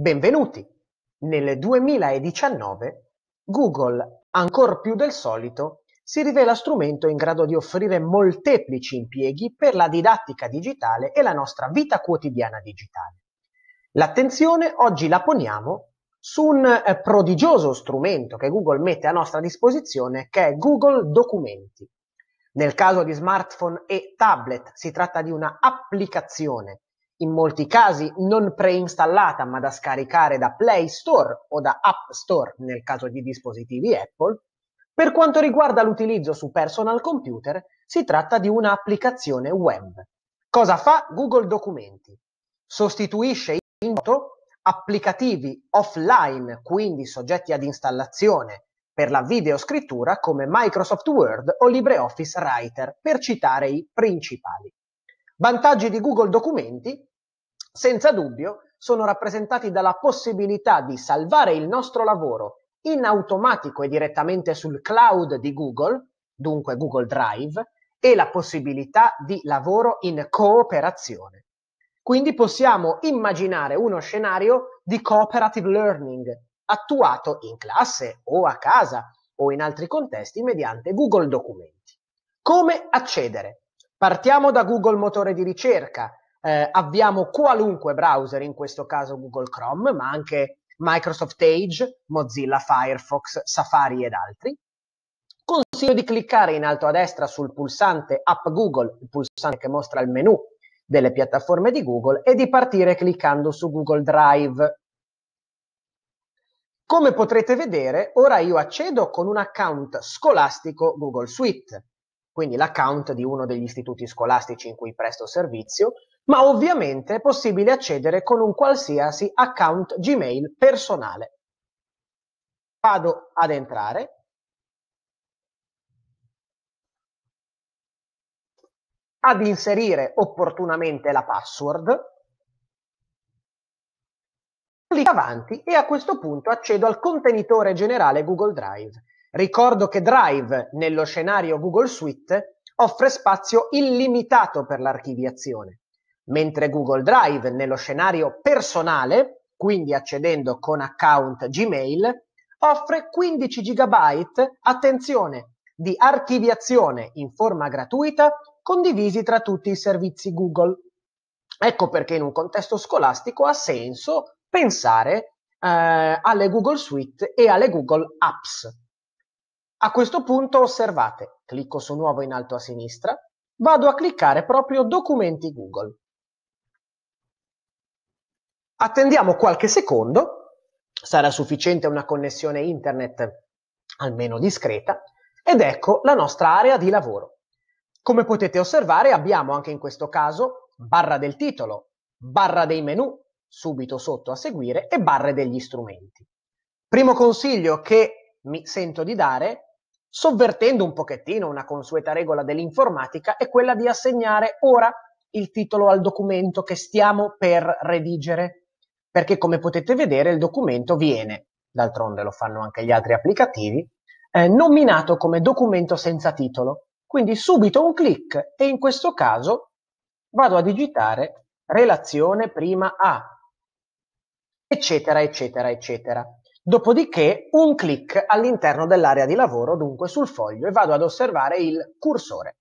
Benvenuti! Nel 2019 Google, ancor più del solito, si rivela strumento in grado di offrire molteplici impieghi per la didattica digitale e la nostra vita quotidiana digitale. L'attenzione oggi la poniamo su un eh, prodigioso strumento che Google mette a nostra disposizione che è Google Documenti. Nel caso di smartphone e tablet si tratta di una applicazione in molti casi non preinstallata ma da scaricare da Play Store o da App Store nel caso di dispositivi Apple. Per quanto riguarda l'utilizzo su personal computer, si tratta di un'applicazione web. Cosa fa Google Documenti? Sostituisce in moto applicativi offline, quindi soggetti ad installazione per la videoscrittura come Microsoft Word o LibreOffice Writer, per citare i principali. Vantaggi di Google Documenti? senza dubbio sono rappresentati dalla possibilità di salvare il nostro lavoro in automatico e direttamente sul cloud di Google, dunque Google Drive, e la possibilità di lavoro in cooperazione. Quindi possiamo immaginare uno scenario di cooperative learning attuato in classe o a casa o in altri contesti mediante Google Documenti. Come accedere? Partiamo da Google Motore di ricerca, eh, avviamo qualunque browser, in questo caso Google Chrome, ma anche Microsoft Edge, Mozilla Firefox, Safari ed altri. Consiglio di cliccare in alto a destra sul pulsante App Google, il pulsante che mostra il menu delle piattaforme di Google, e di partire cliccando su Google Drive. Come potrete vedere, ora io accedo con un account scolastico Google Suite quindi l'account di uno degli istituti scolastici in cui presto servizio, ma ovviamente è possibile accedere con un qualsiasi account Gmail personale. Vado ad entrare. Ad inserire opportunamente la password. Clicco avanti e a questo punto accedo al contenitore generale Google Drive Ricordo che Drive, nello scenario Google Suite, offre spazio illimitato per l'archiviazione, mentre Google Drive, nello scenario personale, quindi accedendo con account Gmail, offre 15 GB, attenzione, di archiviazione in forma gratuita condivisi tra tutti i servizi Google. Ecco perché in un contesto scolastico ha senso pensare eh, alle Google Suite e alle Google Apps. A questo punto osservate, clicco su nuovo in alto a sinistra, vado a cliccare proprio documenti Google. Attendiamo qualche secondo, sarà sufficiente una connessione internet almeno discreta, ed ecco la nostra area di lavoro. Come potete osservare abbiamo anche in questo caso barra del titolo, barra dei menu, subito sotto a seguire, e barre degli strumenti. Primo consiglio che mi sento di dare sovvertendo un pochettino una consueta regola dell'informatica, è quella di assegnare ora il titolo al documento che stiamo per redigere, perché come potete vedere il documento viene, d'altronde lo fanno anche gli altri applicativi, eh, nominato come documento senza titolo. Quindi subito un clic e in questo caso vado a digitare relazione prima A, eccetera, eccetera, eccetera. Dopodiché un clic all'interno dell'area di lavoro, dunque sul foglio, e vado ad osservare il cursore.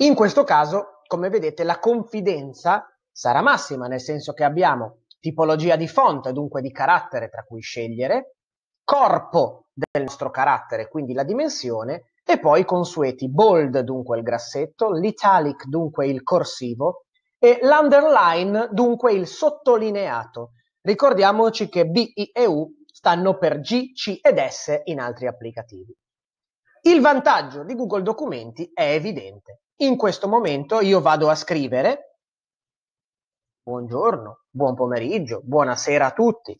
In questo caso, come vedete, la confidenza sarà massima, nel senso che abbiamo tipologia di font, dunque di carattere tra cui scegliere, corpo del nostro carattere, quindi la dimensione, e poi i consueti bold, dunque il grassetto, l'italic, dunque il corsivo, e l'underline, dunque il sottolineato. Ricordiamoci che B, I e U stanno per G, C ed S in altri applicativi. Il vantaggio di Google Documenti è evidente. In questo momento io vado a scrivere buongiorno, buon pomeriggio, buonasera a tutti.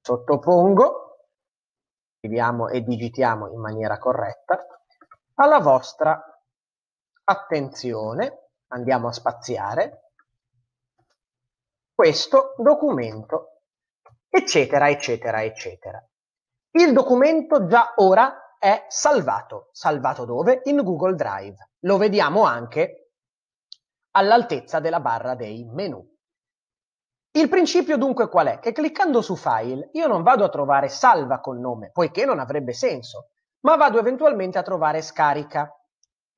Sottopongo, scriviamo e digitiamo in maniera corretta, alla vostra attenzione, andiamo a spaziare, questo documento, eccetera, eccetera, eccetera. Il documento già ora è salvato. Salvato dove? In Google Drive. Lo vediamo anche all'altezza della barra dei menu. Il principio dunque qual è? Che cliccando su File io non vado a trovare salva col nome, poiché non avrebbe senso, ma vado eventualmente a trovare scarica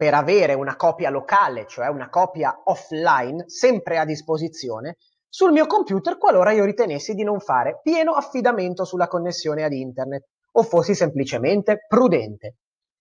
per avere una copia locale, cioè una copia offline, sempre a disposizione, sul mio computer qualora io ritenessi di non fare pieno affidamento sulla connessione ad internet o fossi semplicemente prudente.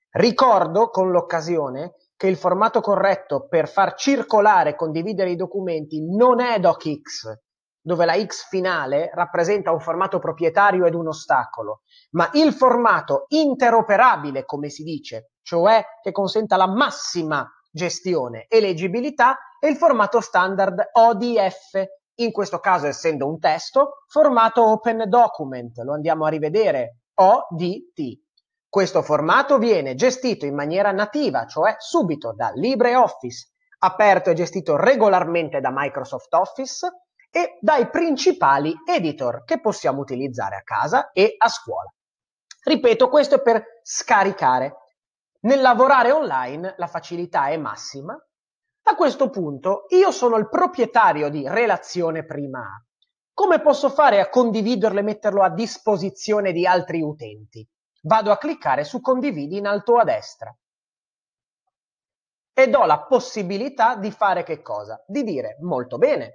Ricordo con l'occasione che il formato corretto per far circolare e condividere i documenti non è DocX, dove la X finale rappresenta un formato proprietario ed un ostacolo, ma il formato interoperabile, come si dice, cioè che consenta la massima gestione e leggibilità, è il formato standard ODF, in questo caso essendo un testo, formato Open Document, lo andiamo a rivedere, ODT. Questo formato viene gestito in maniera nativa, cioè subito da LibreOffice, aperto e gestito regolarmente da Microsoft Office, e dai principali editor che possiamo utilizzare a casa e a scuola. Ripeto, questo è per scaricare. Nel lavorare online la facilità è massima. A questo punto io sono il proprietario di relazione prima A. Come posso fare a condividerlo e metterlo a disposizione di altri utenti? Vado a cliccare su condividi in alto a destra Ed ho la possibilità di fare che cosa? Di dire molto bene,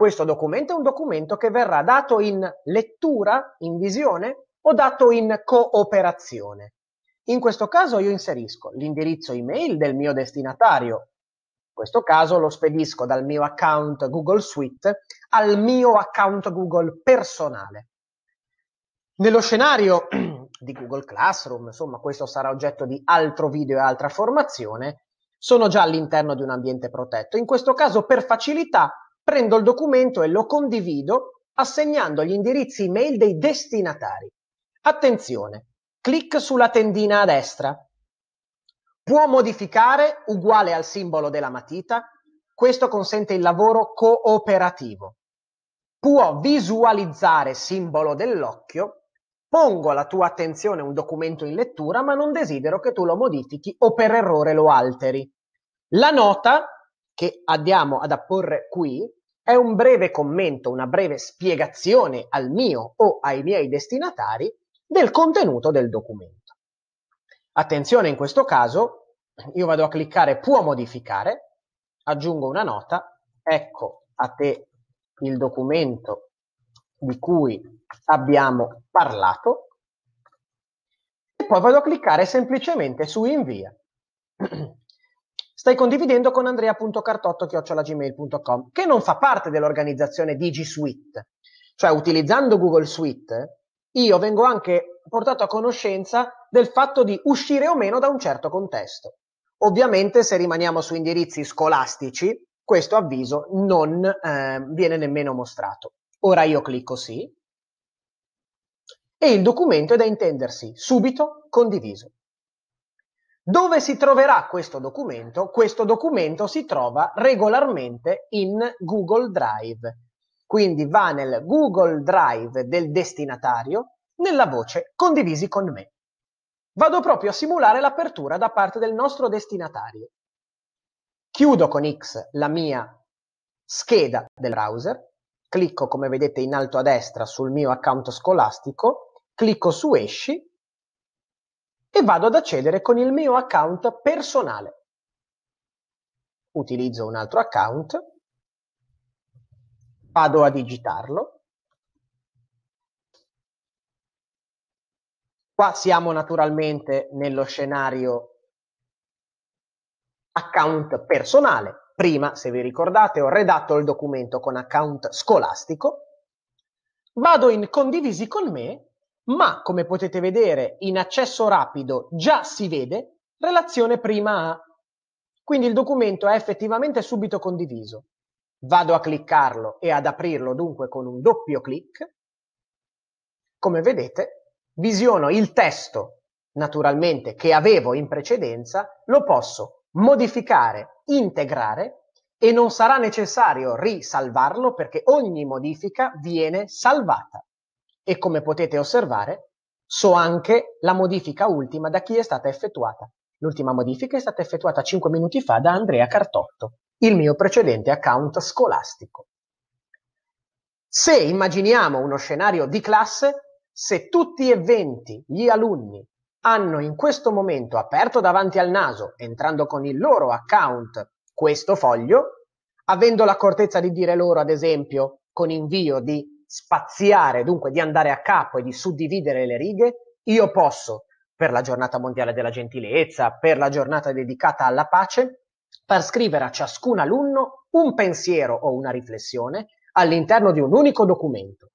questo documento è un documento che verrà dato in lettura, in visione o dato in cooperazione. In questo caso io inserisco l'indirizzo email del mio destinatario. In questo caso lo spedisco dal mio account Google Suite al mio account Google personale. Nello scenario di Google Classroom, insomma, questo sarà oggetto di altro video e altra formazione, sono già all'interno di un ambiente protetto. In questo caso, per facilità, prendo il documento e lo condivido assegnando gli indirizzi email dei destinatari. Attenzione, clic sulla tendina a destra. Può modificare uguale al simbolo della matita. Questo consente il lavoro cooperativo. Può visualizzare simbolo dell'occhio. Pongo alla tua attenzione un documento in lettura, ma non desidero che tu lo modifichi o per errore lo alteri. La nota che andiamo ad apporre qui è un breve commento, una breve spiegazione al mio o ai miei destinatari del contenuto del documento. Attenzione in questo caso, io vado a cliccare può modificare, aggiungo una nota, ecco a te il documento di cui abbiamo parlato e poi vado a cliccare semplicemente su invia. stai condividendo con andrea.cartotto.gmail.com che non fa parte dell'organizzazione DigiSuite. Cioè, utilizzando Google Suite, io vengo anche portato a conoscenza del fatto di uscire o meno da un certo contesto. Ovviamente, se rimaniamo su indirizzi scolastici, questo avviso non eh, viene nemmeno mostrato. Ora io clicco sì e il documento è da intendersi subito condiviso. Dove si troverà questo documento? Questo documento si trova regolarmente in Google Drive. Quindi va nel Google Drive del destinatario nella voce condivisi con me. Vado proprio a simulare l'apertura da parte del nostro destinatario. Chiudo con X la mia scheda del browser, clicco come vedete in alto a destra sul mio account scolastico, clicco su esci e vado ad accedere con il mio account personale. Utilizzo un altro account, vado a digitarlo. Qua siamo naturalmente nello scenario account personale. Prima, se vi ricordate, ho redatto il documento con account scolastico. Vado in condivisi con me ma come potete vedere in accesso rapido già si vede relazione prima a. Quindi il documento è effettivamente subito condiviso. Vado a cliccarlo e ad aprirlo dunque con un doppio clic. Come vedete, visiono il testo, naturalmente, che avevo in precedenza, lo posso modificare, integrare e non sarà necessario risalvarlo perché ogni modifica viene salvata e come potete osservare so anche la modifica ultima da chi è stata effettuata. L'ultima modifica è stata effettuata 5 minuti fa da Andrea Cartotto, il mio precedente account scolastico. Se immaginiamo uno scenario di classe, se tutti e 20 gli alunni hanno in questo momento aperto davanti al naso, entrando con il loro account, questo foglio, avendo l'accortezza di dire loro, ad esempio, con invio di spaziare, dunque di andare a capo e di suddividere le righe, io posso, per la giornata mondiale della gentilezza, per la giornata dedicata alla pace, far scrivere a ciascun alunno un pensiero o una riflessione all'interno di un unico documento.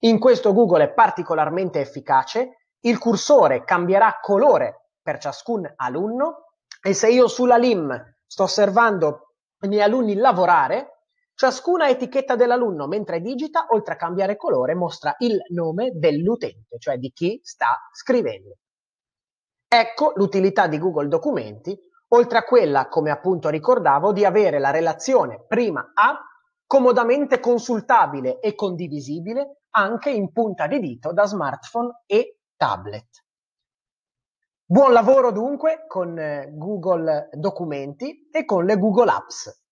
In questo Google è particolarmente efficace, il cursore cambierà colore per ciascun alunno e se io sulla LIM sto osservando i miei alunni lavorare, Ciascuna etichetta dell'alunno mentre digita, oltre a cambiare colore, mostra il nome dell'utente, cioè di chi sta scrivendo. Ecco l'utilità di Google Documenti, oltre a quella, come appunto ricordavo, di avere la relazione prima A comodamente consultabile e condivisibile anche in punta di dito da smartphone e tablet. Buon lavoro dunque con eh, Google Documenti e con le Google Apps.